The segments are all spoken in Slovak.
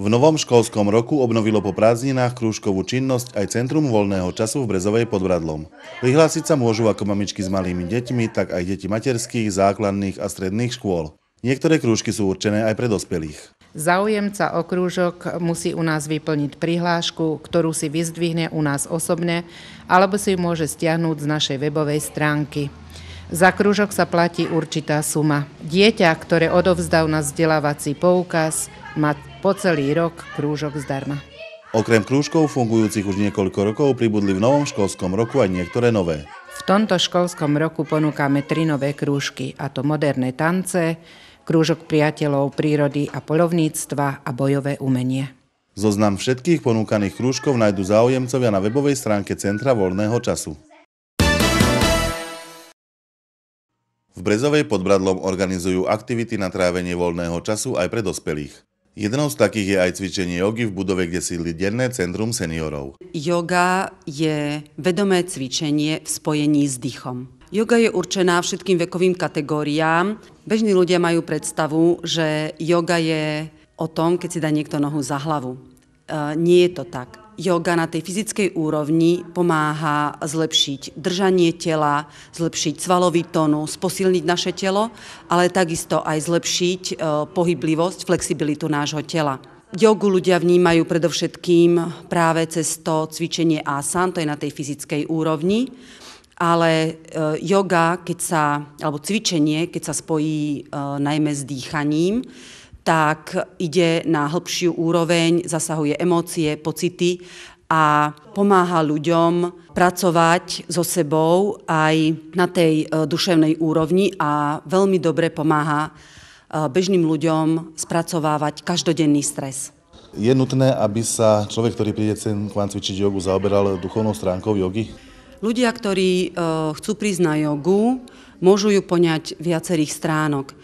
V novom školskom roku obnovilo po prázdninách krúžkovú činnosť aj Centrum voľného času v Brezovej pod Bradlom. Prihlásiť sa môžu ako mamičky s malými deťmi, tak aj deti materských, základných a stredných škôl. Niektoré krúžky sú určené aj pre dospelých. Zaujemca o krúžok musí u nás vyplniť prihlášku, ktorú si vyzdvihne u nás osobne, alebo si ju môže stiahnuť z našej webovej stránky. Za krúžok sa platí určitá suma. Dieťa, ktoré odovzdal na vzdelávací poukaz, má po celý rok krúžok zdarma. Okrem krúžkov fungujúcich už niekoľko rokov pribudli v novom školskom roku aj niektoré nové. V tomto školskom roku ponúkame tri nové krúžky, a to moderné tance, krúžok priateľov prírody a polovníctva a bojové umenie. Zoznam všetkých ponúkaných krúžkov nájdu záujemcovia na webovej stránke Centra voľného času. V Brezovej pod Bradlom organizujú aktivity na trávenie voľného času aj pre dospelých. Jednou z takých je aj cvičenie jogy v budove, kde sídli denné centrum seniorov. Joga je vedomé cvičenie v spojení s dýchom. Joga je určená všetkým vekovým kategóriám. Bežní ľudia majú predstavu, že joga je o tom, keď si dá niekto nohu za hlavu. E, nie je to tak. Joga na tej fyzickej úrovni pomáha zlepšiť držanie tela, zlepšiť svalový tónu, posilniť naše telo, ale takisto aj zlepšiť e, pohyblivosť, flexibilitu nášho tela. Jogu ľudia vnímajú predovšetkým práve cez to cvičenie asan, to je na tej fyzickej úrovni, ale e, yoga, keď sa, alebo cvičenie, keď sa spojí e, najmä s dýchaním, tak ide na hĺbšiu úroveň, zasahuje emócie, pocity a pomáha ľuďom pracovať so sebou aj na tej e, duševnej úrovni a veľmi dobre pomáha e, bežným ľuďom spracovávať každodenný stres. Je nutné, aby sa človek, ktorý príde sem k vám cvičiť jogu, zaoberal duchovnou stránkou jogy? Ľudia, ktorí e, chcú prísť na jogu, môžu ju poňať viacerých stránok.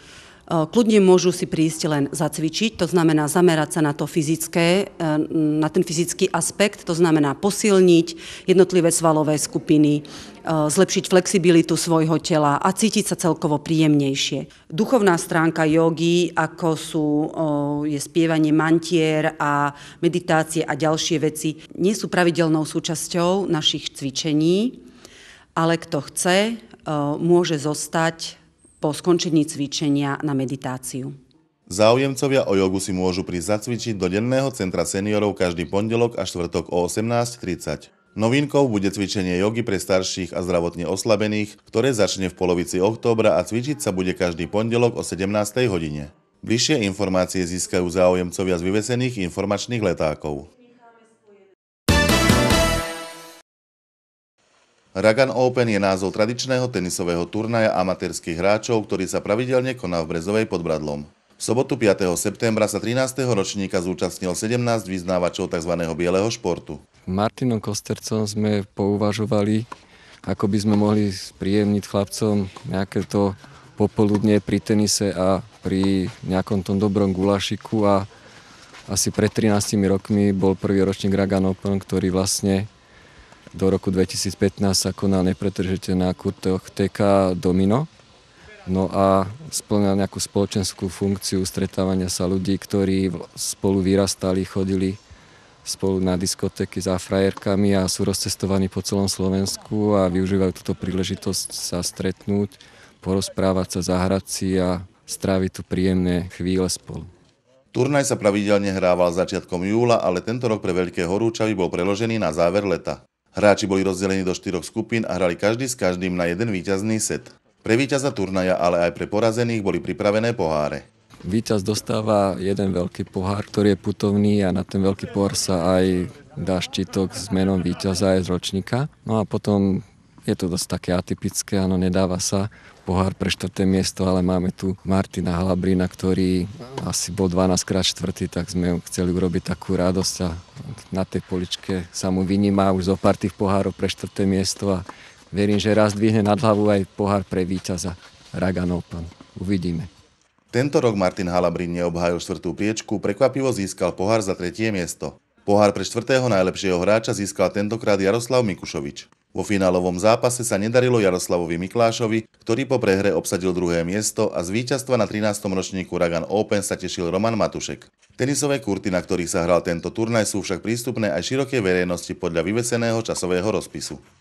Eh, kľudne môžu si prísť len zacvičiť, to znamená zamerať sa na to fyzické, eh, na ten fyzický aspekt, to znamená posilniť jednotlivé svalové skupiny, eh, zlepšiť flexibilitu svojho tela a cítiť sa celkovo príjemnejšie. Duchovná stránka jogy, ako sú, je spievanie mantier a meditácie a ďalšie veci, nie sú pravidelnou súčasťou našich cvičení, ale kto chce, môže zostať po skončení cvičenia na meditáciu. Záujemcovia o jogu si môžu prísť zacvičiť do denného centra seniorov každý pondelok a štvrtok o 18.30. Novinkou bude cvičenie jogy pre starších a zdravotne oslabených, ktoré začne v polovici októbra a cvičiť sa bude každý pondelok o 17.00 hodine. Bližšie informácie získajú záujemcovia z vyvesených informačných letákov. Ragan Open je názov tradičného tenisového turnaja amatérských hráčov, ktorý sa pravidelne koná v Brezovej pod Bradlom. V sobotu 5. septembra sa 13. ročníka zúčastnil 17 vyznávačov tzv. bieleho športu. Martinom Kostercom sme pouvažovali, ako by sme mohli spríjemniť chlapcom nejaké to popoludne pri tenise a pri nejakom tom dobrom gulašiku a asi pred 13 rokmi bol prvý ročník Ragan Open, ktorý vlastne do roku 2015 sa konal nepretržite na kurtoch TK Domino. No a splňal nejakú spoločenskú funkciu stretávania sa ľudí, ktorí spolu vyrastali, chodili spolu na diskotéky za frajerkami a sú rozcestovaní po celom Slovensku a využívajú túto príležitosť sa stretnúť, porozprávať sa, zahrať si a stráviť tu príjemné chvíle spolu. Turnaj sa pravidelne hrával začiatkom júla, ale tento rok pre Veľké horúčavy bol preložený na záver leta. Hráči boli rozdelení do štyroch skupín a hrali každý s každým na jeden víťazný set. Pre víťaza turnaja, ale aj pre porazených boli pripravené poháre. Výťaz dostáva jeden veľký pohár, ktorý je putovný a na ten veľký pohár sa aj dá štítok s menom víťaza aj z ročníka. No a potom je to dosť také atypické, áno, nedáva sa pohár pre štvrté miesto, ale máme tu Martina Halabrina, ktorý asi bol 12 krát štvrtý, tak sme chceli urobiť takú radosť a na tej poličke sa mu vyníma už zo pár tých pohárov pre štvrté miesto a verím, že raz dvihne nad hlavu aj pohár pre víťaza Open. Uvidíme. Tento rok Martin Halabrin neobhájil štvrtú priečku, prekvapivo získal pohár za tretie miesto. Pohár pre štvrtého najlepšieho hráča získal tentokrát Jaroslav Mikušovič. Vo finálovom zápase sa nedarilo Jaroslavovi Miklášovi, ktorý po prehre obsadil druhé miesto a z víťazstva na 13. ročníku Ragan Open sa tešil Roman Matušek. Tenisové kurty, na ktorých sa hral tento turnaj, sú však prístupné aj širokej verejnosti podľa vyveseného časového rozpisu.